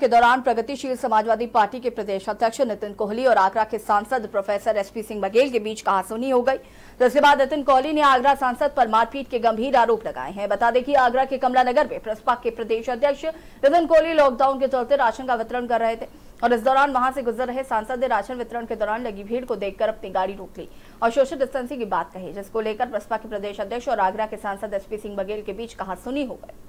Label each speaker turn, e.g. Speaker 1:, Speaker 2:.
Speaker 1: के दौरान प्रगतिशील समाजवादी पार्टी के प्रदेश अध्यक्ष नितिन कोहली और आगरा के सांसद प्रोफेसर एसपी सिंह बघेल के बीच कहासुनी हो गई जिसके बाद नितिन कोहली ने आगरा सांसद पर मारपीट के गंभीर आरोप लगाए हैं बता दें कि आगरा के कमला नगर में प्रसपा के प्रदेश अध्यक्ष नितिन कोहली लॉकडाउन के चलते राशन का वितरण कर रहे थे और इस दौरान वहां से गुजर रहे सांसद ने राशन वितरण के दौरान लगी भीड़ को देखकर अपनी गाड़ी रोक ली और सोशल डिस्टेंसिंग की बात कही जिसको लेकर बसपा के प्रदेश अध्यक्ष और आगरा के सांसद एसपी सिंह बघेल के बीच कहासुनी हो गई